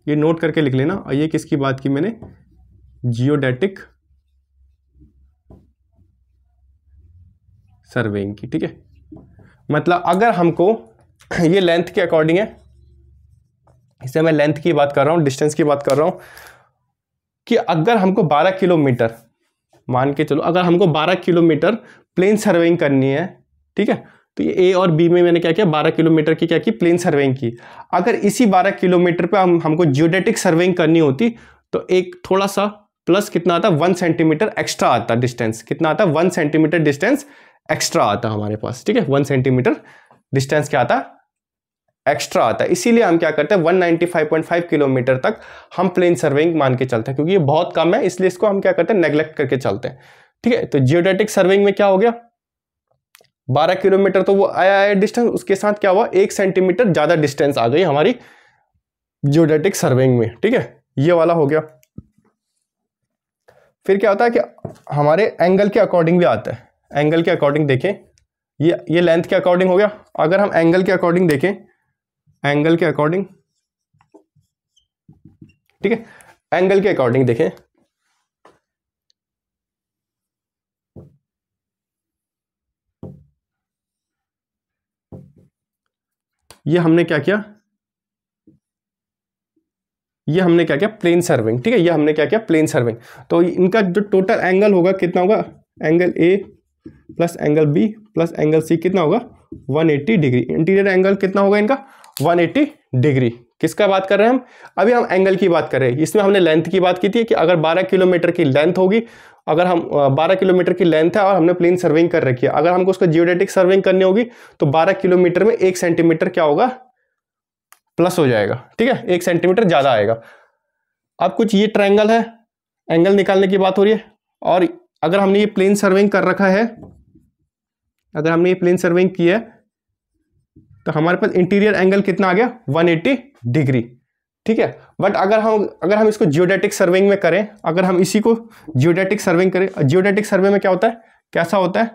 ये नोट करके लिख लेना और ये किसकी बात की मैंने जियोडेटिक सर्वेइंग की ठीक है मतलब अगर हमको ये लेंथ के अकॉर्डिंग है इससे मैं लेंथ की बात कर रहा हूँ डिस्टेंस की बात कर रहा हूँ कि अगर हमको 12 किलोमीटर मान के चलो अगर हमको 12 किलोमीटर प्लेन सर्वेइंग करनी है ठीक है तो ये ए और बी में मैंने क्या किया 12 किलोमीटर की क्या की प्लेन सर्वेइंग की अगर इसी 12 किलोमीटर पे हम हमको जियोडेटिक सर्वेइंग करनी होती तो एक थोड़ा सा प्लस कितना आता वन सेंटीमीटर एक्स्ट्रा आता डिस्टेंस कितना आता वन सेंटीमीटर डिस्टेंस एक्स्ट्रा आता हमारे पास ठीक है वन सेंटीमीटर डिस्टेंस क्या आता एक्स्ट्रा आता है इसीलिए हम क्या करते हैं 195.5 किलोमीटर तक हम प्लेन सर्वेइंग मान के चलते हैं क्योंकि ये बहुत कम है इसलिए इसको हम क्या करते हैं नेग्लेक्ट करके चलते हैं ठीक है तो जियोडेटिक सर्वेइंग में क्या हो गया 12 किलोमीटर तो वो आया आया डिस्टेंस उसके साथ क्या हुआ एक सेंटीमीटर ज़्यादा डिस्टेंस आ गई हमारी जियोडेटिक सर्वेइंग में ठीक है ये वाला हो गया फिर क्या होता है कि हमारे एंगल के अकॉर्डिंग भी आता है एंगल के अकॉर्डिंग देखें ये ये लेंथ के अकॉर्डिंग हो गया अगर हम एंगल के अकॉर्डिंग देखें एंगल के अकॉर्डिंग ठीक है एंगल के अकॉर्डिंग देखें ये हमने क्या किया ये हमने क्या किया प्लेन सर्विंग ठीक है ये हमने क्या किया प्लेन सर्विंग तो इनका जो टोटल एंगल होगा कितना होगा angle A plus angle B plus angle C कितना होगा 180 डिग्री इंटीरियर एंगल कितना होगा इनका 180 डिग्री किसका बात कर रहे हैं हम अभी हम एंगल की बात कर रहे हैं इसमें हमने लेंथ की बात की थी कि अगर 12 किलोमीटर की लेंथ होगी अगर हम 12 किलोमीटर की लेंथ है और हमने प्लेन सर्विंग कर रखी है अगर हमको उसका जियोडेटिक सर्विंग करनी होगी तो 12 किलोमीटर में एक सेंटीमीटर क्या होगा प्लस हो जाएगा ठीक है एक सेंटीमीटर ज़्यादा आएगा अब कुछ ये ट्रायंगल है एंगल निकालने की बात हो रही है और अगर हमने ये प्लेन सर्विंग कर रखा है अगर हमने ये प्लेन सर्विंग की है तो हमारे पास इंटीरियर एंगल कितना आ गया 180 डिग्री ठीक है बट अगर हम अगर हम इसको जियोडेटिक सर्विंग में करें अगर हम इसी को जियोडेटिक सर्विंग करें जियोडेटिक सर्वे में क्या होता है कैसा होता है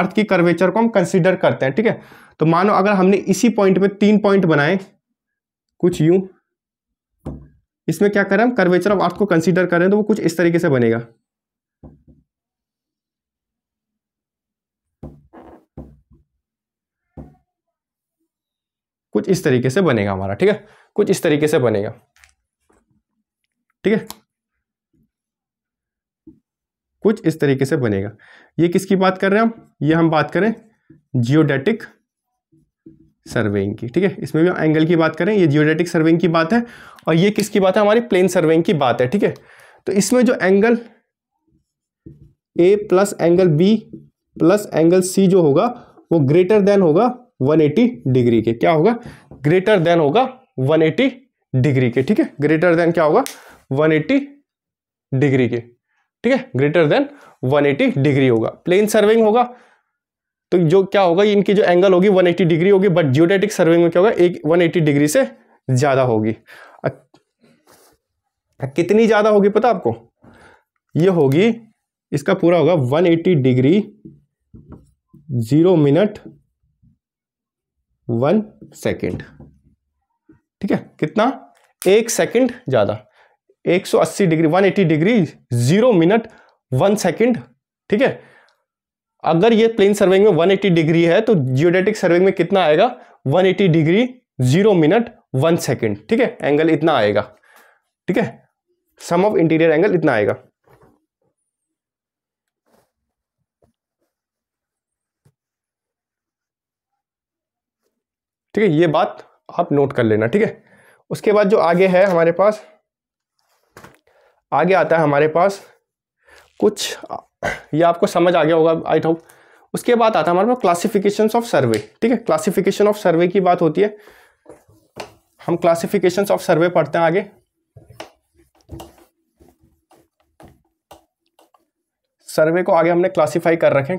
अर्थ की कर्वेचर को हम कंसिडर करते हैं ठीक है तो मानो अगर हमने इसी पॉइंट में तीन पॉइंट बनाए कुछ यूं इसमें क्या करें हम कर्वेचर ऑफ अर्थ को कंसिडर करें तो वो कुछ इस तरीके से बनेगा कुछ इस तरीके से बनेगा हमारा ठीक है कुछ इस तरीके से बनेगा ठीक है कुछ इस तरीके से बनेगा ये किसकी बात कर रहे हैं हम ये हम बात करें जियोडेटिक सर्वेइंग की ठीक है इसमें भी हम एंगल की बात करें ये जियोडेटिक सर्वेइंग की बात है और ये किसकी बात है हमारी प्लेन सर्वेइंग की बात है ठीक है तो इसमें जो angle A plus angle B plus angle C जो होगा वो ग्रेटर देन होगा 180 डिग्री के क्या होगा ग्रेटर देन होगा 180 डिग्री के ठीक है ग्रेटर देन क्या होगा 180 डिग्री के ठीक है ग्रेटर देन 180 डिग्री होगा प्लेन सर्विंग होगा तो जो क्या होगा इनकी जो एंगल होगी 180 डिग्री होगी बट जियोडेटिक सर्विंग में क्या होगा एक 180 डिग्री से ज़्यादा होगी कितनी ज़्यादा होगी पता आपको ये होगी इसका पूरा होगा 180 degree zero minute one second ठीक है कितना एक सेकेंड ज़्यादा 180 degree 180 degree zero minute one second ठीक है अगर ये प्लेन सर्विंग में 180 डिग्री है तो जियोडेटिक सर्विंग में कितना आएगा 180 degree zero minute one second ठीक है एंगल इतना आएगा ठीक है सम ऑफ इंटीरियर एंगल इतना आएगा ठीक है ये बात आप नोट कर लेना ठीक है उसके बाद जो आगे है हमारे पास आगे आता है हमारे पास कुछ ये आपको समझ आ गया होगा आई थोप उसके बाद आता है हमारे पास क्लासिफिकेशन ऑफ सर्वे ठीक है क्लासिफिकेशन ऑफ सर्वे की बात होती है हम क्लासिफिकेशन ऑफ सर्वे पढ़ते हैं आगे सर्वे को आगे हमने क्लासिफाई कर रखे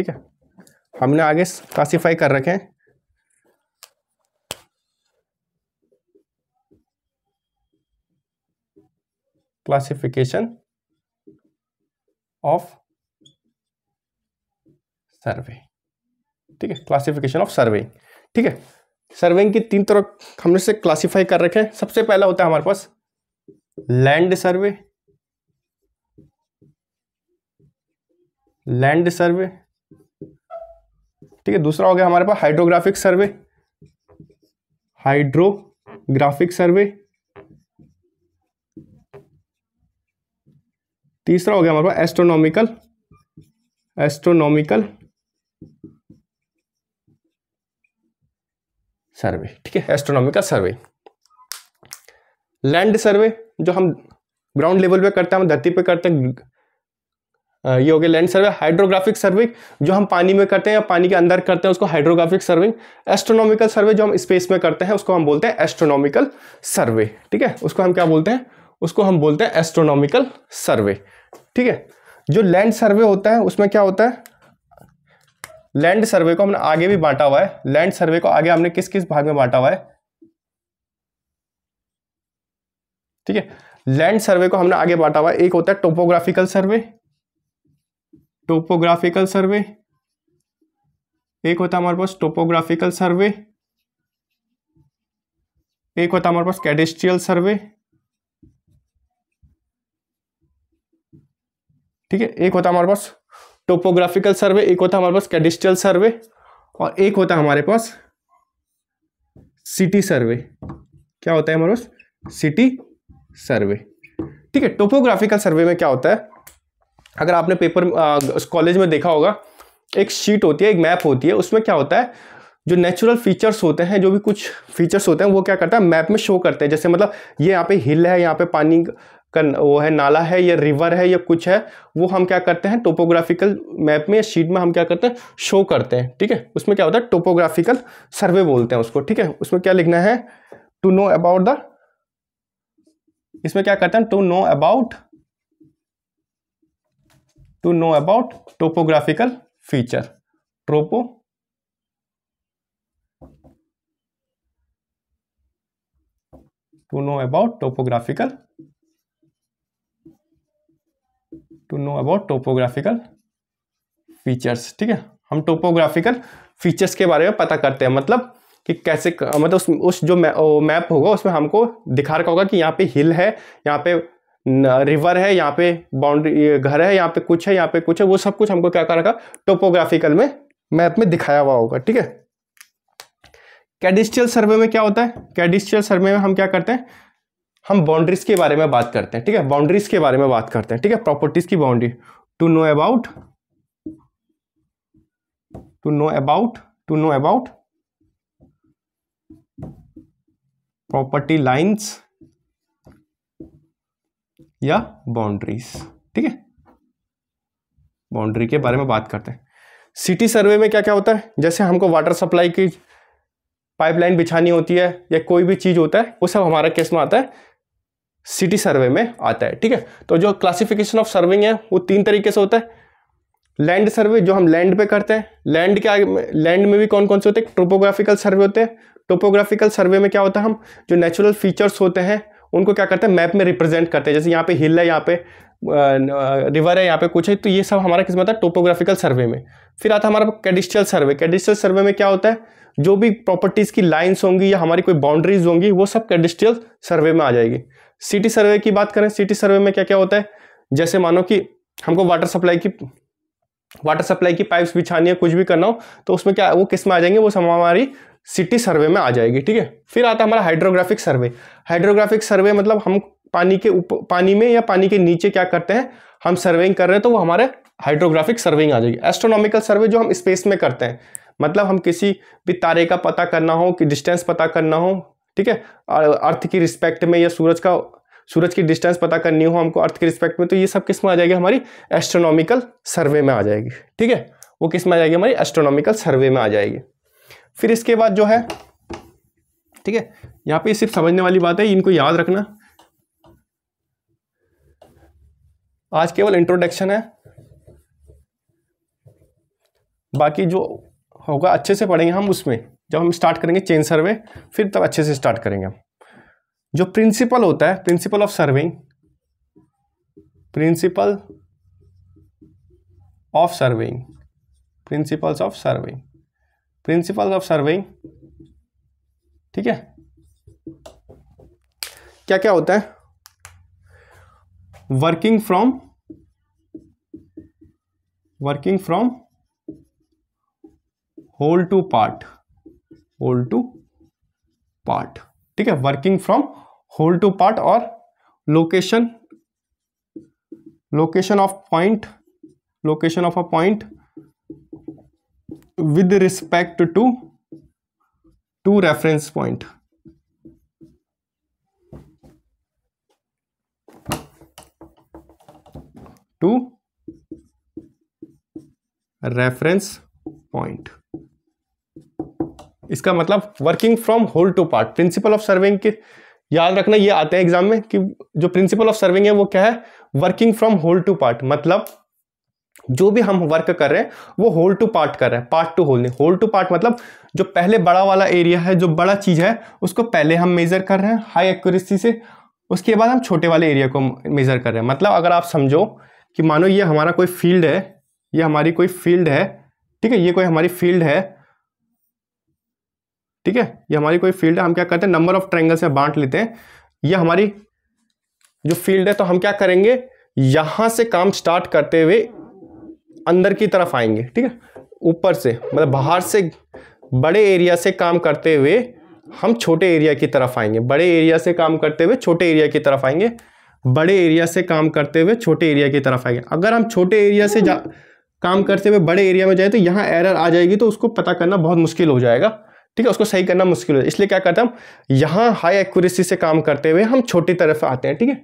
ठीक है हमने आगे क्लासीफाई कर रखे हैं क्लासिफिकेशन ऑफ सर्वे ठीक है क्लासिफिकेशन ऑफ सर्वे ठीक है सर्वेइंग की तीन तरह हमने से क्लासिफाई कर रखे हैं सबसे पहला होता है हमारे पास लैंड सर्वे लैंड सर्वे ठीक है दूसरा हो गया हमारे पास हाइड्रोग्राफिक सर्वे हाइड्रोग्राफिक सर्वे तीसरा हो गया हमारे पास एस्ट्रोनॉमिकल एस्ट्रोनॉमिकल सर्वे ठीक है एस्ट्रोनॉमिकल सर्वे लैंड सर्वे जो हम ग्राउंड लेवल पे करते हैं हम धरती पे करते हैं ये हो गया लैंड सर्वे हाइड्रोग्राफिक सर्वे जो हम पानी में करते हैं या पानी के अंदर करते हैं उसको हाइड्रोग्राफिक सर्वे एस्ट्रोनॉमिकल सर्वे जो हम स्पेस में करते हैं उसको हम बोलते हैं एस्ट्रोनॉमिकल सर्वे ठीक है उसको हम क्या बोलते हैं उसको हम बोलते हैं एस्ट्रोनॉमिकल सर्वे ठीक है जो लैंड सर्वे होता है उसमें क्या होता है लैंड सर्वे को हमने आगे भी बांटा हुआ है लैंड सर्वे को आगे हमने किस किस भाग में बांटा हुआ है ठीक है लैंड सर्वे को हमने आगे बांटा हुआ है एक होता है टोपोग्राफिकल सर्वे टोपोग्राफिकल सर्वे एक होता हमारे पास टोपोग्राफिकल सर्वे एक होता हमारे पास कैडेस्ट्रियल सर्वे ठीक है एक होता हमारे पास टोपोग्राफिकल सर्वे एक होता हमारे पास कैडिस्ट्रियल सर्वे और एक होता हमारे पास सिटी सर्वे क्या होता है हमारे पास सिटी सर्वे ठीक है टोपोग्राफिकल सर्वे में क्या होता है अगर आपने पेपर कॉलेज में देखा होगा एक शीट होती है एक मैप होती है उसमें क्या होता है जो नेचुरल फीचर्स होते हैं जो भी कुछ फीचर्स होते हैं वो क्या करता है मैप में शो करते हैं जैसे मतलब ये यहाँ पे हिल है यहाँ पे पानी का वो है नाला है या रिवर है या कुछ है वो हम क्या करते हैं टोपोग्राफिकल मैप में या शीट में हम क्या करते हैं शो करते हैं ठीक है उसमें क्या होता है टोपोग्राफिकल सर्वे बोलते हैं उसको ठीक है उसमें क्या लिखना है टू नो अबाउट द इसमें क्या करते हैं to know about to know about topographical feature ट्रोपो to know about topographical to know about topographical features ठीक है हम टोपोग्राफिकल फीचर्स के बारे में पता करते हैं मतलब कि कैसे मतलब उस, उस जो मैप होगा उसमें हमको दिखा रखा होगा कि यहाँ पे हिल है यहाँ पे रिवर है यहाँ पे बाउंड्री घर है यहाँ पे कुछ है यहाँ पे कुछ है वो सब कुछ हमको क्या करेगा टोपोग्राफिकल में मैप में दिखाया हुआ होगा ठीक है कैडिस्टियल सर्वे में क्या होता है कैडिस्टियल सर्वे में हम क्या करते हैं हम बाउंड्रीज के बारे में बात करते हैं ठीक है बाउंड्रीज के बारे में बात करते हैं ठीक है प्रॉपर्टीज की boundary to know about to know about to know about property lines या बाउंड्रीज ठीक है बाउंड्री के बारे में बात करते हैं सिटी सर्वे में क्या क्या होता है जैसे हमको वाटर सप्लाई की पाइपलाइन बिछानी होती है या कोई भी चीज़ होता है वो सब हमारा केस में आता है सिटी सर्वे में आता है ठीक है तो जो क्लासिफिकेशन ऑफ सर्विंग है वो तीन तरीके से होता है लैंड सर्वे जो हम लैंड पे करते हैं लैंड के आगे लैंड में भी कौन कौन से होते हैं टोपोग्राफिकल सर्वे होते हैं टोपोग्राफिकल सर्वे में क्या होता है हम जो नेचुरल फीचर्स होते हैं उनको क्या करते हैं मैप में रिप्रेजेंट करते हैं जैसे यहाँ पे हिल है यहाँ पे रिवर है यहाँ पे कुछ है तो ये सब हमारा किस्मत है टोपोग्राफिकल सर्वे में फिर आता है हमारा कैडिस्टल सर्वे कैडिस्टल सर्वे में क्या होता है जो भी प्रॉपर्टीज़ की लाइन्स होंगी या हमारी कोई बाउंड्रीज होंगी वो सब कैडिस्टल सर्वे में आ जाएगी सिटी सर्वे की बात करें सिटी सर्वे में क्या क्या होता है जैसे मानो कि हमको वाटर सप्लाई की वाटर सप्लाई की पाइप्स बिछानी है कुछ भी करना हो तो उसमें क्या वो किस्में आ जाएंगे वो सब हमारी सिटी सर्वे में आ जाएगी ठीक है फिर आता है हमारा हाइड्रोग्राफिक सर्वे हाइड्रोग्राफिक सर्वे मतलब हम पानी के ऊपर पानी में या पानी के नीचे क्या करते हैं हम सर्वेइंग कर रहे हैं तो वो हमारे हाइड्रोग्राफिक सर्वेइंग आ जाएगी एस्ट्रोनॉमिकल सर्वे जो हम स्पेस में करते हैं मतलब हम किसी भी तारे का पता करना हो कि डिस्टेंस पता करना हो ठीक है अर्थ की रिस्पेक्ट में या सूरज का सूरज की डिस्टेंस पता करनी हो हमको अर्थ के रिस्पेक्ट में तो ये सब किस में आ जाएगी हमारी एस्ट्रोनॉमिकल सर्वे में आ जाएगी ठीक है वो किस में आ जाएगी हमारी एस्ट्रोनॉमिकल सर्वे में आ जाएगी फिर इसके बाद जो है ठीक है यहां पे सिर्फ समझने वाली बात है इनको याद रखना आज केवल इंट्रोडक्शन है बाकी जो होगा अच्छे से पढ़ेंगे हम उसमें जब हम स्टार्ट करेंगे चेन सर्वे फिर तब अच्छे से स्टार्ट करेंगे हम जो प्रिंसिपल होता है principle of surveying principle of surveying principles of surveying principle of surveying ठीक है क्या क्या होता है working from working from whole to part whole to part ठीक है working from whole to part और location location of point location of a point with respect to two reference point to reference point इसका मतलब working from whole to part principle of surveying के याद रखना ये आते हैं एग्जाम में कि जो प्रिंसिपल ऑफ सर्विंग है वो क्या है working from whole to part मतलब जो भी हम वर्क कर रहे हैं वो होल टू पार्ट कर रहे हैं पार्ट टू होल नहीं होल टू पार्ट मतलब जो पहले बड़ा वाला एरिया है जो बड़ा चीज़ है उसको पहले हम मेज़र कर रहे हैं हाई एक्यूरेसी से उसके बाद हम छोटे वाले एरिया को मेज़र कर रहे हैं मतलब अगर आप समझो कि मानो ये हमारा कोई फील्ड है ये हमारी कोई फील्ड है ठीक है ये कोई हमारी फील्ड है ठीक है ये हमारी कोई फील्ड है हम क्या करते हैं नंबर ऑफ ट्रैंगल से बांट लेते हैं ये हमारी जो फील्ड है तो हम क्या करेंगे यहां से काम स्टार्ट करते हुए अंदर की तरफ आएंगे ठीक है ऊपर से मतलब बाहर से बड़े एरिया से काम करते हुए हम छोटे एरिया की तरफ आएंगे बड़े एरिया से काम करते हुए छोटे एरिया की तरफ आएंगे बड़े एरिया से काम करते हुए छोटे एरिया की तरफ आएंगे अगर हम छोटे एरिया से जा काम करते हुए बड़े एरिया में जाए तो यहाँ एरर आ जाएगी तो उसको पता करना बहुत मुश्किल हो जाएगा ठीक है उसको सही करना मुश्किल हो इसलिए क्या करते हैं हम यहाँ हाई एक्यूरेसी से काम करते हुए हम छोटी तरफ आते हैं ठीक है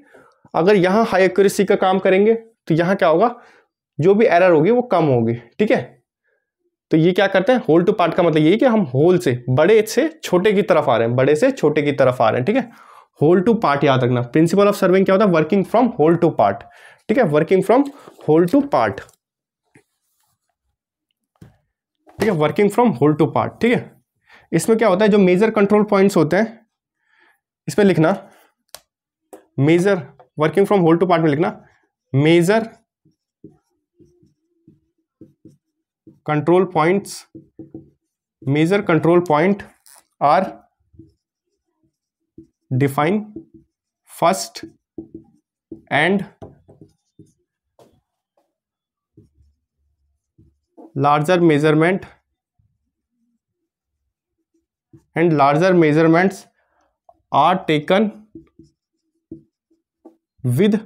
अगर यहाँ हाई एक्यूरेसी का काम करेंगे तो यहाँ क्या होगा जो भी एरर होगी वो कम होगी ठीक है तो ये क्या करते हैं होल टू पार्ट का मतलब यही कि हम होल से बड़े से छोटे की तरफ आ रहे हैं बड़े से छोटे की तरफ आ रहे हैं ठीक है होल टू पार्ट याद रखना प्रिंसिपल ऑफ सर्विंग क्या होता है working from whole to part ठीक है working from whole to part ठीक है working from whole to part ठीक है इसमें क्या होता है जो मेजर कंट्रोल पॉइंट होते हैं इसमें लिखना major working from whole to part में लिखना major control points major control point are define first and larger measurement and larger measurements are taken with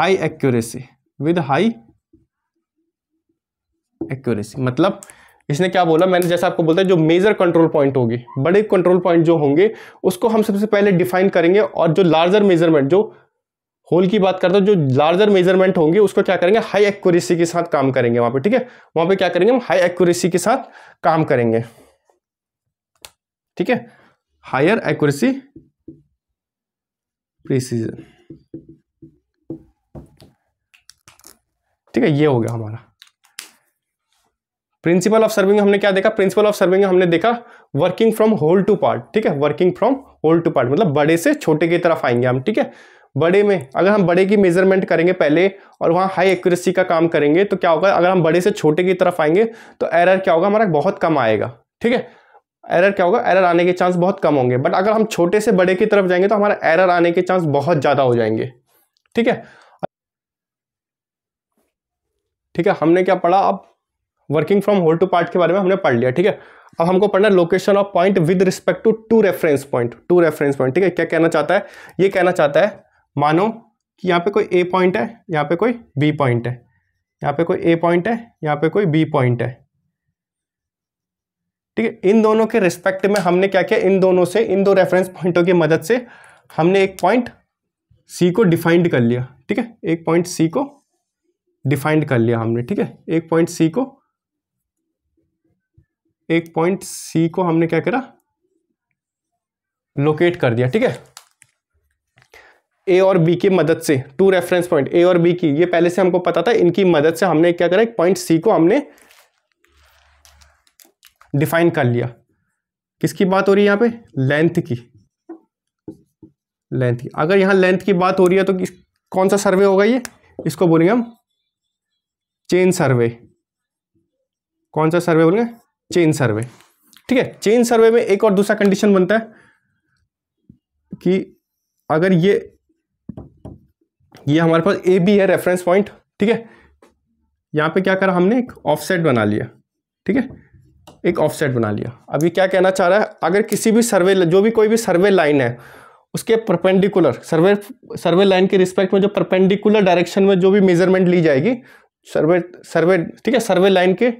high accuracy with high accuracy मतलब इसने क्या बोला मैंने जैसा आपको बोलता है जो मेजर कंट्रोल पॉइंट होगी बड़े कंट्रोल पॉइंट जो होंगे उसको हम सबसे पहले डिफाइन करेंगे और जो लार्जर मेजरमेंट जो होल की बात करता हूँ जो लार्जर मेजरमेंट होंगे उसको क्या करेंगे हाई एक्यूरेसी के साथ काम करेंगे वहां पे ठीक है वहां पे क्या करेंगे हम हाई एक्यूरेसी के साथ काम करेंगे ठीक है हायर एक्यूरेसी प्रिसीजन ठीक है ये हो गया हमारा प्रिंसिपल ऑफ सर्विंग हमने क्या देखा प्रिंसिपल ऑफ सर्विंग हमने देखा working from whole to part ठीक है working from whole to part मतलब बड़े से छोटे की तरफ आएंगे हम ठीक है बड़े में अगर हम बड़े की मेजरमेंट करेंगे पहले और वहाँ हाई एक्यूरेसी का काम करेंगे तो क्या होगा अगर हम बड़े से छोटे की तरफ आएंगे तो एरर क्या होगा हमारा बहुत कम आएगा ठीक है एरर क्या होगा एरर आने के चांस बहुत कम होंगे बट अगर हम छोटे से बड़े की तरफ जाएंगे तो हमारा एरर आने के चांस बहुत ज़्यादा हो जाएंगे ठीक है ठीक है हमने क्या पढ़ा अब working from whole to part के बारे में हमने पढ़ लिया ठीक है अब हमको पढ़ना location of point with respect to to reference point to reference point ठीक है क्या कहना चाहता है ये कहना चाहता है मानो कि यहाँ पे कोई ए पॉइंट है यहाँ पे कोई बी पॉइंट है यहाँ पे कोई ए पॉइंट है यहाँ पे कोई बी पॉइंट है ठीक है इन दोनों के रिस्पेक्ट में हमने क्या किया इन दोनों से इन दो रेफरेंस पॉइंटों की मदद से हमने एक पॉइंट सी को डिफाइंड कर लिया ठीक है एक पॉइंट सी को डिफाइंड कर लिया हमने ठीक है एक पॉइंट सी को एक पॉइंट सी को हमने क्या करा लोकेट कर दिया ठीक है ए और बी की मदद से टू रेफरेंस पॉइंट ए और बी की ये पहले से हमको पता था इनकी मदद से हमने क्या करा एक पॉइंट सी को हमने डिफाइन कर लिया किसकी बात हो रही है यहां पे लेंथ की लेंथ की अगर यहां लेंथ की बात हो रही है तो कौन सा सर्वे होगा ये इसको बोलेंगे हम चेन सर्वे कौन सा सर्वे बोलेंगे चेन सर्वे ठीक है चेन सर्वे में एक और दूसरा कंडीशन बनता है कि अगर ये ये हमारे पास ए बी है रेफरेंस पॉइंट ठीक है यहां पे क्या करा हमने एक ऑफसेट बना लिया ठीक है एक ऑफसेट बना लिया अभी क्या कहना चाह रहा है अगर किसी भी सर्वे जो भी कोई भी सर्वे लाइन है उसके परपेंडिकुलर सर्वे सर्वे लाइन के रिस्पेक्ट में जो परपेंडिकुलर डायरेक्शन में जो भी मेजरमेंट ली जाएगी सर्वे सर्वे ठीक है सर्वे लाइन के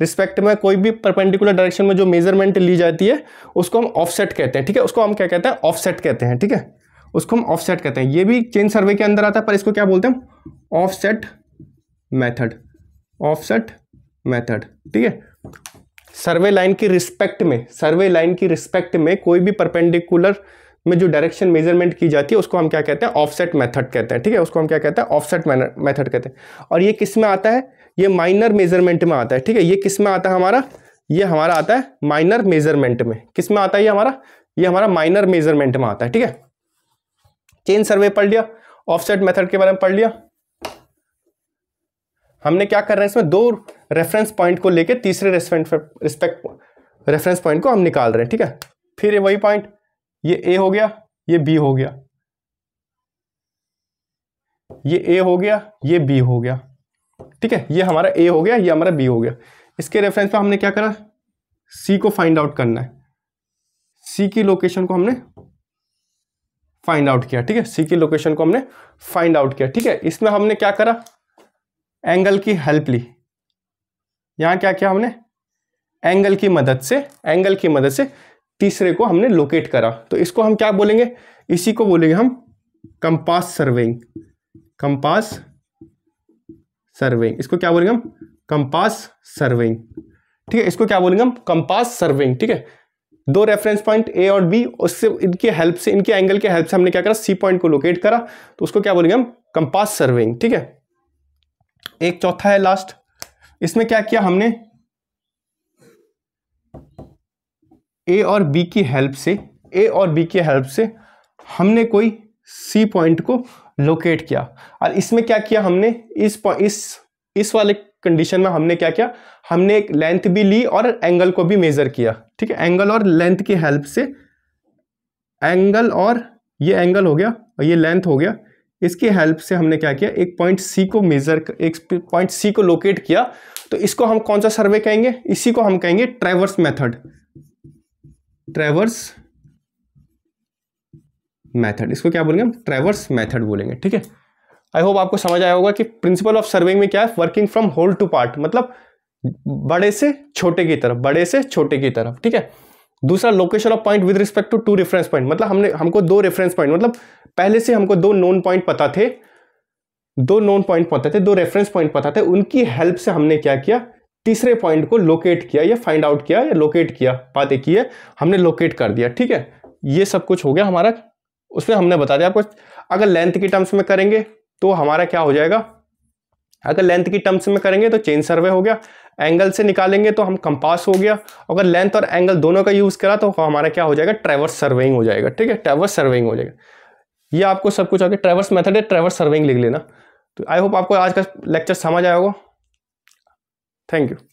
रिस्पेक्ट में कोई भी परपेंडिकुलर डायरेक्शन में जो मेजरमेंट ली जाती है उसको हम ऑफसेट कहते हैं ठीक है उसको हम क्या कहते हैं ऑफसेट कहते हैं ठीक है उसको हम ऑफसेट कहते हैं ये भी चेंज सर्वे के अंदर आता है पर इसको क्या बोलते हैं ऑफसेट मेथड ऑफसेट मेथड ठीक है सर्वे लाइन की रिस्पेक्ट में सर्वे लाइन की रिस्पेक्ट में कोई भी परपेंडिकुलर में जो डायरेक्शन मेजरमेंट की जाती है उसको हम क्या कहते हैं ऑफसेट मेथड कहते हैं ठीक है उसको हम क्या कहते हैं ऑफसेट मेथड कहते हैं और ये किस में आता है ये माइनर मेजरमेंट में आता है ठीक है ये किस में आता है हमारा ये हमारा आता है माइनर मेजरमेंट में किस में आता है ये हमारा ये हमारा माइनर मेजरमेंट में आता है ठीक है चेन सर्वे पढ़ लिया ऑफसेट मेथड के बारे में पढ़ लिया हमने क्या कर रहे हैं इसमें दो रेफरेंस पॉइंट को लेके तीसरे रिस्पेक्ट रेफरेंस पॉइंट को हम निकाल रहे हैं ठीक है फिर वही पॉइंट ये ए हो गया ये बी हो गया ये ए हो गया ये बी हो गया ठीक है ये हमारा ए हो गया ये हमारा बी हो गया इसके रेफरेंस में हमने क्या करा सी को फाइंड आउट करना है सी की लोकेशन को हमने फाइंड आउट किया ठीक है सी की लोकेशन को हमने फाइंड आउट किया ठीक है इसमें हमने क्या करा एंगल की हेल्प ली यहां क्या किया हमने एंगल की मदद से एंगल की मदद से तीसरे को हमने लोकेट करा तो इसको हम क्या बोलेंगे इसी को बोलेंगे हम कंपास सर्वेइंग कंपास सर्विंग इसको क्या बोलेंगे हम कंपास सर्विंग ठीक है इसको क्या बोलेंगे हम कंपास सर्विंग ठीक है दो रेफरेंस पॉइंट ए और बी उससे इनके हेल्प से इनके एंगल के हेल्प से हमने क्या करा सी पॉइंट को लोकेट करा तो उसको क्या बोलेंगे हम कंपास सर्विंग ठीक है एक चौथा है लास्ट इसमें क्या किया हमने ए और बी की हेल्प से ए और बी की हेल्प से हमने कोई सी पॉइंट को लोकेट किया और इसमें क्या किया हमने इस इस इस वाले कंडीशन में हमने क्या किया हमने एक लेंथ भी ली और एंगल को भी मेजर किया ठीक है एंगल और लेंथ की हेल्प से एंगल और ये एंगल हो गया और ये लेंथ हो गया इसकी हेल्प से हमने क्या किया एक पॉइंट सी को मेजर एक पॉइंट सी को लोकेट किया तो इसको हम कौन सा सर्वे कहेंगे इसी को हम कहेंगे ट्रेवर्स मेथड ट्रेवर्स मैथड इसको क्या बोलेंगे हम ट्रेवर्स मैथड बोलेंगे ठीक है आई होप आपको समझ आया होगा कि प्रिंसिपल ऑफ सर्विंग में क्या है working from whole to part मतलब बड़े से छोटे की तरफ बड़े से छोटे की तरफ ठीक है दूसरा location of point with respect to to reference point मतलब हमने हमको दो रेफरेंस पॉइंट मतलब पहले से हमको दो नोन पॉइंट पता थे दो नोन पॉइंट पता थे दो रेफरेंस पॉइंट पता थे उनकी हेल्प से हमने क्या किया तीसरे पॉइंट को लोकेट किया या फाइंड आउट किया या लोकेट किया बात एक ही है हमने लोकेट कर दिया ठीक है ये सब कुछ हो गया हमारा उसमें हमने बता दिया आपको अगर लेंथ की टर्म्स में करेंगे तो हमारा क्या हो जाएगा अगर लेंथ की टर्म्स में करेंगे तो चेन सर्वे हो गया एंगल से निकालेंगे तो हम कंपास हो गया अगर लेंथ और एंगल दोनों का यूज़ करा तो हमारा क्या हो जाएगा ट्रेवर्स सर्वेइंग हो जाएगा ठीक है ट्रेवर्स सर्वेइंग हो जाएगा ये आपको सब कुछ आगे ट्रेवर्स मेथड है ट्रेवर्स सर्वेइंग लिख लेना तो आई होप आपको आज का लेक्चर समझ आया होगा थैंक यू